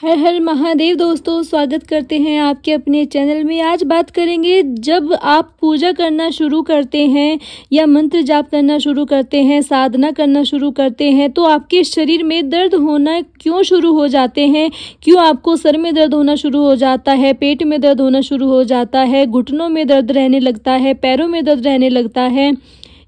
हर हर महादेव दोस्तों स्वागत करते हैं आपके अपने चैनल में आज बात करेंगे जब आप पूजा करना शुरू करते हैं या मंत्र जाप करना शुरू करते हैं साधना करना शुरू करते हैं तो आपके शरीर में दर्द होना क्यों शुरू हो जाते हैं क्यों आपको सर में दर्द होना शुरू हो जाता है पेट में दर्द होना शुरू हो जाता है घुटनों में दर्द रहने लगता है पैरों में दर्द रहने लगता है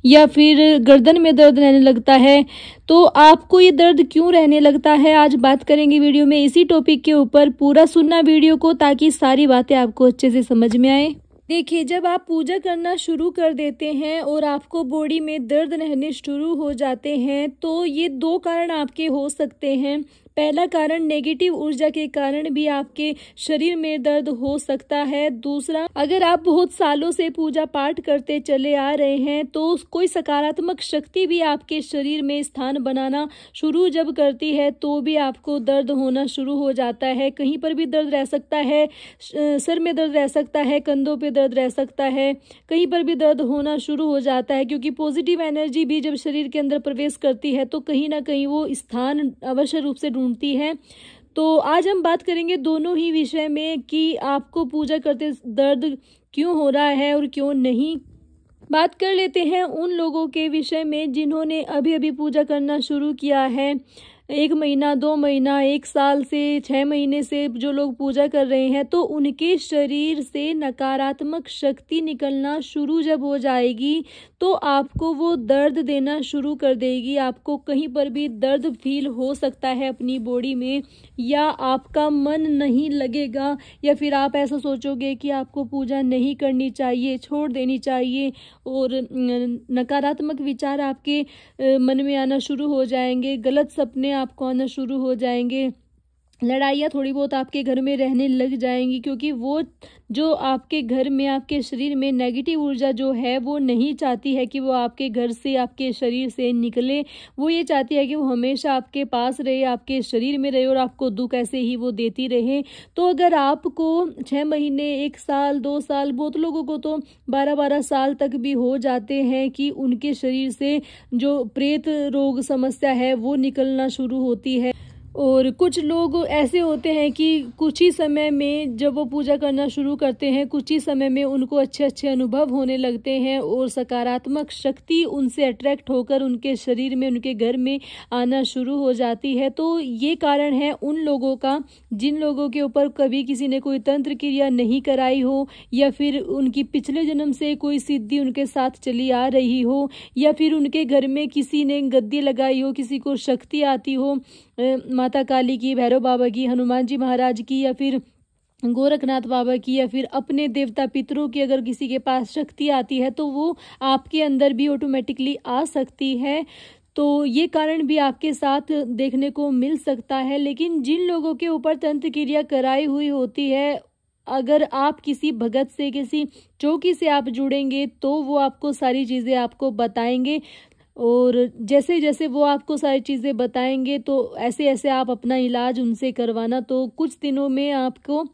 या फिर गर्दन में दर्द रहने लगता है तो आपको ये दर्द क्यों रहने लगता है आज बात करेंगे वीडियो में इसी टॉपिक के ऊपर पूरा सुनना वीडियो को ताकि सारी बातें आपको अच्छे से समझ में आए देखिए जब आप पूजा करना शुरू कर देते हैं और आपको बॉडी में दर्द रहने शुरू हो जाते हैं तो ये दो कारण आपके हो सकते हैं पहला कारण नेगेटिव ऊर्जा के कारण भी आपके शरीर में दर्द हो सकता है दूसरा अगर आप बहुत सालों से पूजा पाठ करते चले आ रहे हैं तो कोई सकारात्मक शक्ति भी आपके शरीर में स्थान बनाना शुरू जब करती है तो भी आपको दर्द होना शुरू हो जाता है कहीं पर भी दर्द रह सकता है सर में दर्द रह सकता है कंधों पर दर्द रह सकता है कहीं पर भी दर्द होना शुरू हो जाता है क्योंकि पॉजिटिव एनर्जी भी जब शरीर के अंदर प्रवेश करती है तो कहीं ना कहीं वो स्थान अवश्य रूप से ढूंढ ढूंढती है तो आज हम बात करेंगे दोनों ही विषय में कि आपको पूजा करते दर्द क्यों हो रहा है और क्यों नहीं बात कर लेते हैं उन लोगों के विषय में जिन्होंने अभी अभी पूजा करना शुरू किया है एक महीना दो महीना एक साल से छः महीने से जो लोग पूजा कर रहे हैं तो उनके शरीर से नकारात्मक शक्ति निकलना शुरू जब हो जाएगी तो आपको वो दर्द देना शुरू कर देगी आपको कहीं पर भी दर्द फील हो सकता है अपनी बॉडी में या आपका मन नहीं लगेगा या फिर आप ऐसा सोचोगे कि आपको पूजा नहीं करनी चाहिए छोड़ देनी चाहिए और नकारात्मक विचार आपके मन में आना शुरू हो जाएंगे गलत सपने आप कॉर्नर शुरू हो जाएंगे लड़ाइयाँ थोड़ी बहुत आपके घर में रहने लग जाएंगी क्योंकि वो जो आपके घर में आपके शरीर में नेगेटिव ऊर्जा जो है वो नहीं चाहती है कि वो आपके घर से आपके शरीर से निकले वो ये चाहती है कि वो हमेशा आपके पास रहे आपके शरीर में रहे और आपको दुख ऐसे ही वो देती रहे तो अगर आपको छः महीने एक साल दो साल बहुत लोगों को तो बारह बारह साल तक भी हो जाते हैं कि उनके शरीर से जो प्रेत रोग समस्या है वो निकलना शुरू होती है और कुछ लोग ऐसे होते हैं कि कुछ ही समय में जब वो पूजा करना शुरू करते हैं कुछ ही समय में उनको अच्छे अच्छे अनुभव होने लगते हैं और सकारात्मक शक्ति उनसे अट्रैक्ट होकर उनके शरीर में उनके घर में आना शुरू हो जाती है तो ये कारण है उन लोगों का जिन लोगों के ऊपर कभी किसी ने कोई तंत्र क्रिया नहीं कराई हो या फिर उनकी पिछले जन्म से कोई सिद्धि उनके साथ चली आ रही हो या फिर उनके घर में किसी ने गद्दी लगाई हो किसी को शक्ति आती हो माता काली की भैरव बाबा की हनुमान जी महाराज की या फिर गोरखनाथ बाबा की या फिर अपने देवता पितरों की अगर किसी के पास शक्ति आती है तो वो आपके अंदर भी ऑटोमेटिकली आ सकती है तो ये कारण भी आपके साथ देखने को मिल सकता है लेकिन जिन लोगों के ऊपर तंत्र क्रिया कराई हुई होती है अगर आप किसी भगत से किसी चौकी से आप जुड़ेंगे तो वो आपको सारी चीज़ें आपको बताएंगे और जैसे जैसे वो आपको सारी चीज़ें बताएंगे तो ऐसे ऐसे आप अपना इलाज उनसे करवाना तो कुछ दिनों में आपको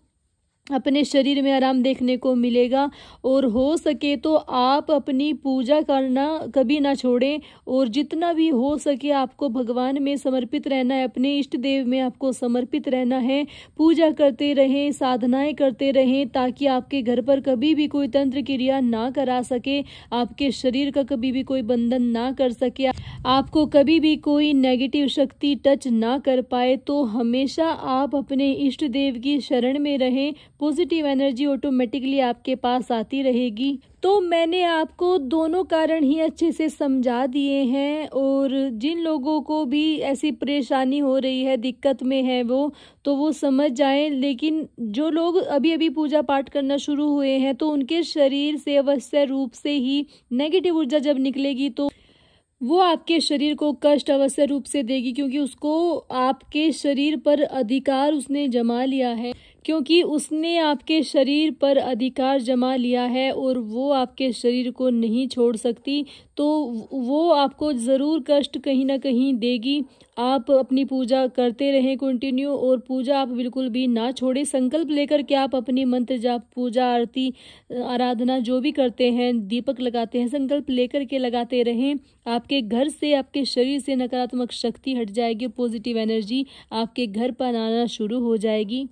अपने शरीर में आराम देखने को मिलेगा और हो सके तो आप अपनी पूजा करना कभी ना छोड़ें और जितना भी हो सके आपको भगवान में समर्पित रहना है अपने इष्ट देव में आपको समर्पित रहना है पूजा करते रहें साधनाएं करते रहें ताकि आपके घर पर कभी भी कोई तंत्र क्रिया ना करा सके आपके शरीर का कभी भी कोई बंधन ना कर सके आपको कभी भी कोई नेगेटिव शक्ति टच ना कर पाए तो हमेशा आप अपने इष्ट देव की शरण में रहें पॉजिटिव एनर्जी ऑटोमेटिकली आपके पास आती रहेगी तो मैंने आपको दोनों कारण ही अच्छे से समझा दिए हैं और जिन लोगों को भी ऐसी परेशानी हो रही है दिक्कत में है वो तो वो समझ जाएं लेकिन जो लोग अभी अभी पूजा पाठ करना शुरू हुए हैं तो उनके शरीर से अवश्य रूप से ही नेगेटिव ऊर्जा जब निकलेगी तो वो आपके शरीर को कष्ट अवश्य रूप से देगी क्योंकि उसको आपके शरीर पर अधिकार उसने जमा लिया है क्योंकि उसने आपके शरीर पर अधिकार जमा लिया है और वो आपके शरीर को नहीं छोड़ सकती तो वो आपको ज़रूर कष्ट कहीं ना कहीं देगी आप अपनी पूजा करते रहें कंटिन्यू और पूजा आप बिल्कुल भी ना छोड़ें संकल्प लेकर के आप अपनी मंत्र जाप पूजा आरती आराधना जो भी करते हैं दीपक लगाते हैं संकल्प लेकर के लगाते रहें आपके घर से आपके शरीर से नकारात्मक शक्ति हट जाएगी पॉजिटिव एनर्जी आपके घर पर आना शुरू हो जाएगी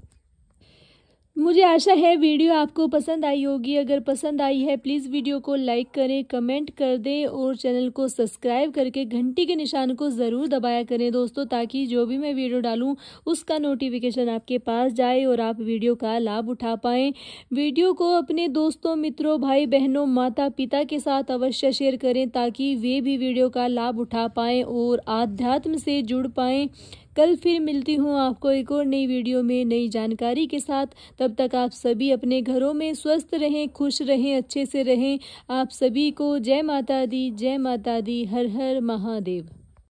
मुझे आशा है वीडियो आपको पसंद आई होगी अगर पसंद आई है प्लीज़ वीडियो को लाइक करें कमेंट कर दें और चैनल को सब्सक्राइब करके घंटी के निशान को ज़रूर दबाया करें दोस्तों ताकि जो भी मैं वीडियो डालूं उसका नोटिफिकेशन आपके पास जाए और आप वीडियो का लाभ उठा पाएँ वीडियो को अपने दोस्तों मित्रों भाई बहनों माता पिता के साथ अवश्य शेयर करें ताकि वे भी वीडियो का लाभ उठा पाएँ और आध्यात्म से जुड़ पाएँ कल फिर मिलती हूँ आपको एक और नई वीडियो में नई जानकारी के साथ तब तक आप सभी अपने घरों में स्वस्थ रहें खुश रहें अच्छे से रहें आप सभी को जय माता दी जय माता दी हर हर महादेव